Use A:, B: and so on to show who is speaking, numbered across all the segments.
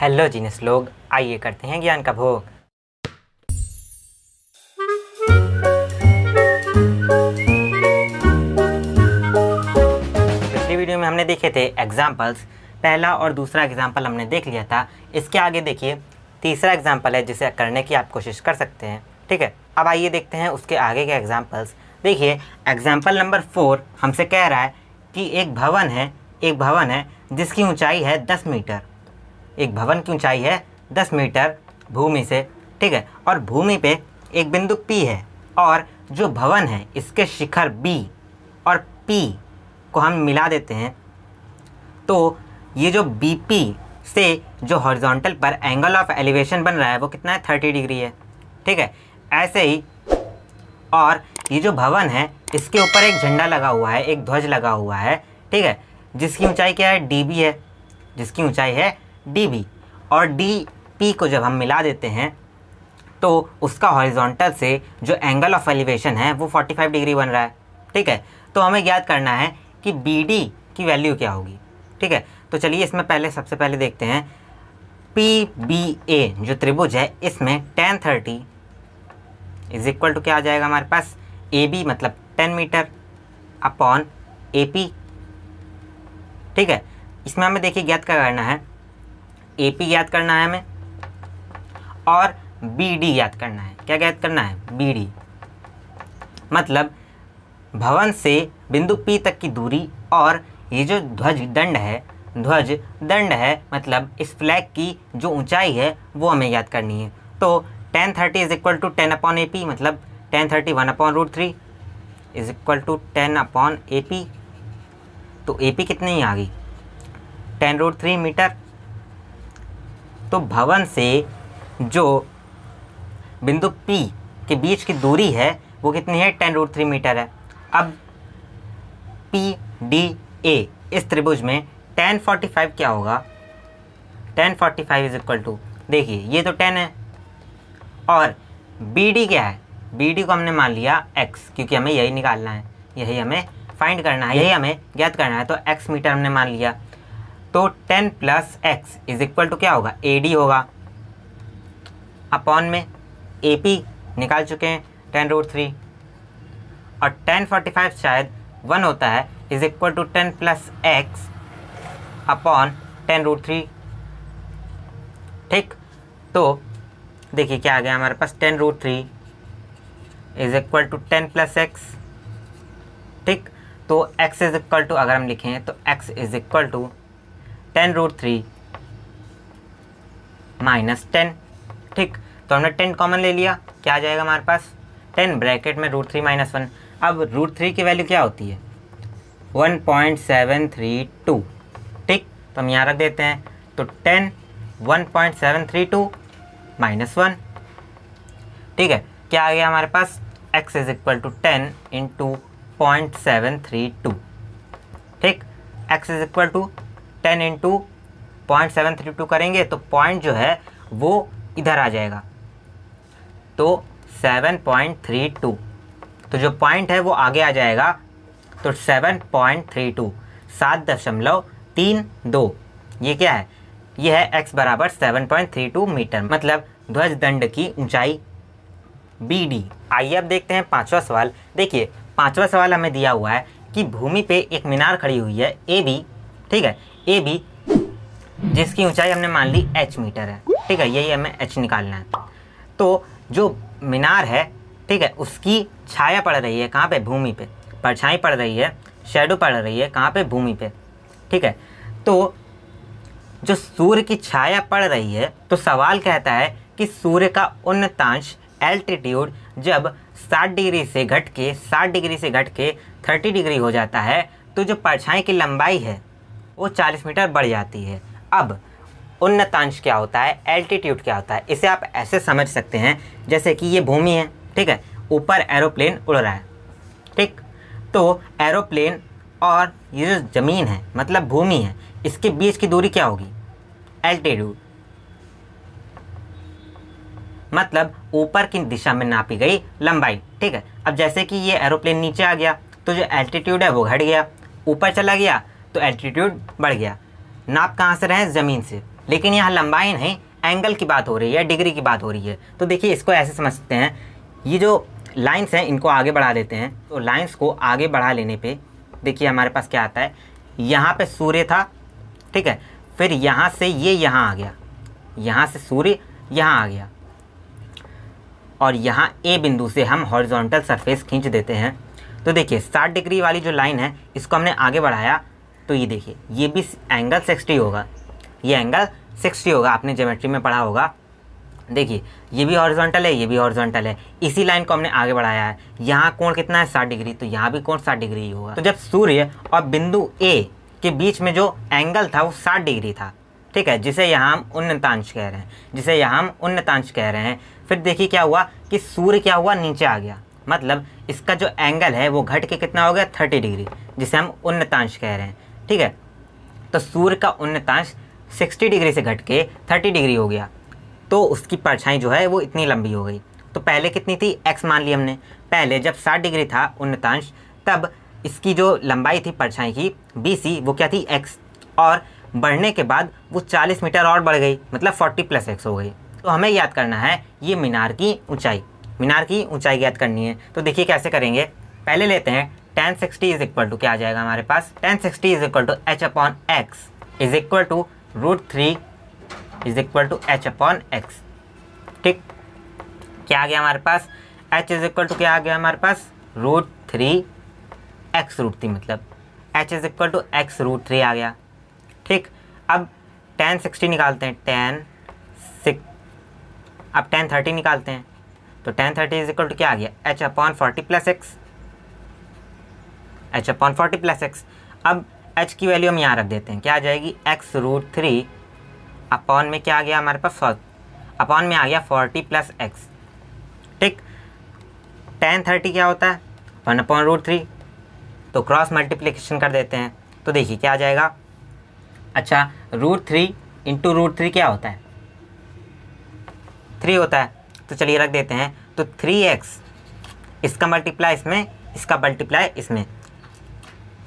A: hello genius लोग आइए करते हैं ज्ञान का भोग पिछली वीडियो में हमने देखे थे एग्जाम्पल्स पहला और दूसरा एग्जाम्पल हमने देख लिया था इसके आगे देखिए तीसरा एग्जाम्पल है जिसे करने की आप कोशिश कर सकते हैं ठीक है अब आइए देखते हैं उसके आगे के एग्जाम्पल्स देखिए एग्जाम्पल नंबर फोर हमसे कह रहा है कि एक भवन है एक भवन है जिसकी ऊंचाई है दस मीटर एक भवन की ऊंचाई है दस मीटर भूमि से ठीक है और भूमि पे एक बिंदु पी है और जो भवन है इसके शिखर बी और पी को हम मिला देते हैं तो ये जो बी पी से जो हॉरिजॉन्टल पर एंगल ऑफ एलिवेशन बन रहा है वो कितना है थर्टी डिग्री है ठीक है ऐसे ही और ये जो भवन है इसके ऊपर एक झंडा लगा हुआ है एक ध्वज लगा हुआ है ठीक है जिसकी ऊंचाई क्या है डी बी है जिसकी ऊंचाई है डी बी और डी पी को जब हम मिला देते हैं तो उसका हॉरिजॉन्टल से जो एंगल ऑफ एलिवेशन है वो 45 डिग्री बन रहा है ठीक है तो हमें ज्ञात करना है कि बी डी की वैल्यू क्या होगी ठीक है तो चलिए इसमें पहले सबसे पहले देखते हैं पी बी ए जो त्रिभुज है इसमें tan thirty is equal to क्या आ जाएगा हमारे पास ए बी मतलब ten metre upon A P ठीक है इसमें हमें देखिए ज्ञात क्या करना है ए पी याद करना है हमें और बी डी याद करना है क्या याद करना है बी डी मतलब भवन से बिंदु पी तक की दूरी और ये जो ध्वज दंड है ध्वज दंड है मतलब इस फ्लैग की जो ऊंचाई है वो हमें याद करनी है तो tan thirty is equal to ten upon A P मतलब tan thirty one upon root three is equal to ten upon A P तो ए पी कितनी आ गई टेन रूट थ्री मीटर तो भवन से जो बिंदु P के बीच की दूरी है वो कितनी है टेन रूट थ्री मीटर है अब पी डी ए इस त्रिभुज में टेन फोर्टी फाइव क्या होगा tan forty five is equal to देखिए ये तो टेन है और बी डी क्या है बी डी को हमने मान लिया एक्स क्योंकि हमें यही निकालना है यही हमें फाइंड करना है यही हमें ज्ञात करना है तो एक्स मीटर हमने मान लिया तो ten plus X is equal to क्या होगा ए डी होगा अपॉन में ए पी निकाल चुके हैं टेन रूट थ्री और टेन फोर्टी फाइव शायद वन होता है is equal to ten plus x upon ten root three ठीक तो देखिए क्या आ गया हमारे पास ten root three is equal to ten plus x ठीक तो x इज इक्वल टू अगर हम लिखें तो x is equal to ten root three minus ten ठीक तो हमने टेन कॉमन ले लिया क्या आ जाएगा हमारे पास टेन ब्रैकेट में रूट थ्री माइनस वन अब रूट थ्री की वैल्यू क्या होती है one point seven three two ठीक तो हम यहाँ रख देते हैं तो ten one point seven three two minus one ठीक है क्या आ गया हमारे पास x is equal to ten into point seven three two ठीक x is equal to ten into point seven three to करेंगे तो पॉइंट जो है वो इधर आ जाएगा तो सेवन पॉइंट थ्री टू तो जो पॉइंट है वो आगे आ जाएगा तो सेवन पॉइंट थ्री टू सात दशमलव तीन दो ये क्या है ये है x बराबर seven point three two metre मतलब ध्वज दंड की ऊंचाई बी डी आइए अब देखते हैं पांचवा सवाल देखिए पांचवा सवाल हमें दिया हुआ है कि भूमि पे एक मीनार खड़ी हुई है ए बी ठीक है ए बी जिसकी ऊंचाई हमने मान ली एच मीटर है ठीक है यही हमें एच निकालना है तो जो मीनार है ठीक है उसकी छाया पड़ रही है कहाँ पे भूमि पे परछाई पड़ रही है शेडो पड़ रही है कहाँ पे भूमि पे ठीक है तो जो सूर्य की छाया पड़ रही है तो सवाल कहता है कि सूर्य का उन्नतांश एल्टीट्यूड जब 60 डिग्री से घट के 60 डिग्री से घट के 30 डिग्री हो जाता है तो जो परछाई की लंबाई है वो चालीस मीटर बढ़ जाती है अब उन्नतांश क्या होता है एल्टीट्यूड क्या होता है इसे आप ऐसे समझ सकते हैं जैसे कि ये भूमि है ठीक है ऊपर एरोप्लेन उड़ रहा है ठीक तो एरोप्लेन और ये जो ज़मीन है मतलब भूमि है इसके बीच की दूरी क्या होगी एल्टीट्यूड मतलब ऊपर की दिशा में नापी गई लंबाई ठीक है अब जैसे कि ये एरोप्लेन नीचे आ गया तो जो एल्टीट्यूड है वो घट गया ऊपर चला गया तो एल्टीट्यूड बढ़ गया नाप कहाँ से रहे ज़मीन से लेकिन यहाँ लंबाई नहीं एंगल की बात हो रही है डिग्री की बात हो रही है तो देखिए इसको ऐसे समझते हैं ये जो लाइंस हैं इनको आगे बढ़ा देते हैं तो लाइंस को आगे बढ़ा लेने पे देखिए हमारे पास क्या आता है यहाँ पे सूर्य था ठीक है फिर यहाँ से ये यहाँ आ गया यहाँ से सूर्य यहाँ आ गया और यहाँ ए बिंदु से हम हॉरिजॉन्टल सरफेस खींच देते हैं तो देखिए 60 डिग्री वाली जो लाइन है इसको हमने आगे बढ़ाया तो ये देखिए ये भी एंगल सिक्सटी होगा ये एंगल सिक्सटी होगा आपने जोमेट्री में पढ़ा होगा देखिए ये भी हॉरिजॉन्टल है ये भी हॉरिजॉन्टल है इसी लाइन को हमने आगे बढ़ाया है यहाँ कोण कितना है साठ डिग्री तो यहाँ भी कोण साठ डिग्री ही होगा तो जब सूर्य और बिंदु ए के बीच में जो एंगल था वो साठ डिग्री था ठीक है जिसे यहाँ हम उन्नतांश कह रहे हैं जिसे यहाँ हम उन्नतांश कह रहे हैं फिर देखिए क्या हुआ कि सूर्य क्या हुआ नीचे आ गया मतलब इसका जो एंगल है वो घट के कितना हो गया थर्टी डिग्री जिसे हम उन्नतांश कह रहे हैं ठीक है तो सूर्य का उन्नतांश 60 डिग्री से घट के 30 डिग्री हो गया तो उसकी परछाई जो है वो इतनी लंबी हो गई तो पहले कितनी थी एक्स मान ली हमने पहले जब 60 डिग्री था उन्नतांश तब इसकी जो लंबाई थी परछाई की बी वो क्या थी एक्स और बढ़ने के बाद वो 40 मीटर और बढ़ गई मतलब 40 प्लस एक्स हो गई तो हमें याद करना है ये मीनार की ऊंचाई मीनार की ऊंचाई याद करनी है तो देखिए कैसे करेंगे पहले लेते हैं tan sixty is equal to क्या आ जाएगा हमारे पास tan sixty is equal to h upon x is equal to root three is equal to h upon x ठीक क्या आ गया हमारे पास एच इज इक्वल टू क्या आ गया हमारे पास root three x root three मतलब h is equal to x root three आ गया ठीक अब टेन सिक्सटी निकालते हैं टेन सिक अब टेन थर्टी निकालते हैं तो tan thirty is equal to क्या आ गया h upon forty plus x h upon forty plus x अब एच की वैल्यू हम यहाँ रख देते हैं क्या आ जाएगी एक्स रूट थ्री अपॉन में क्या आ गया हमारे पास अपॉन में आ गया फोर्टी प्लस एक्स ठीक टेन थर्टी क्या होता है वन अपॉन रूट थ्री तो क्रॉस मल्टीप्लीकेशन कर देते हैं तो देखिए क्या आ जाएगा अच्छा root three into root three क्या होता है थ्री होता है तो चलिए रख देते हैं तो थ्री एक्स इसका मल्टीप्लाई इसमें इसका मल्टीप्लाई इसमें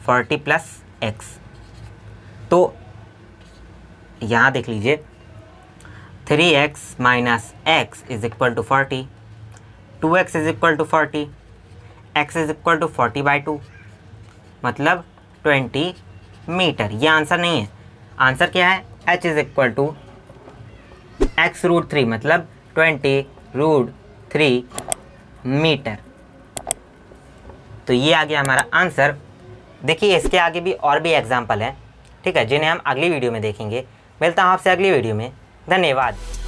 A: फोर्टी प्लस एक्स तो यहाँ देख लीजिए three x minus x is equal to forty two x is equal to forty x is equal to forty by two मतलब ट्वेंटी मीटर ये आंसर नहीं है आंसर क्या है h is equal to x root three मतलब twenty root three metre तो ये आ गया हमारा आंसर देखिए इसके आगे भी और भी एग्जाम्पल हैं ठीक है जिन्हें हम अगली वीडियो में देखेंगे मिलता हूँ आपसे अगली वीडियो में धन्यवाद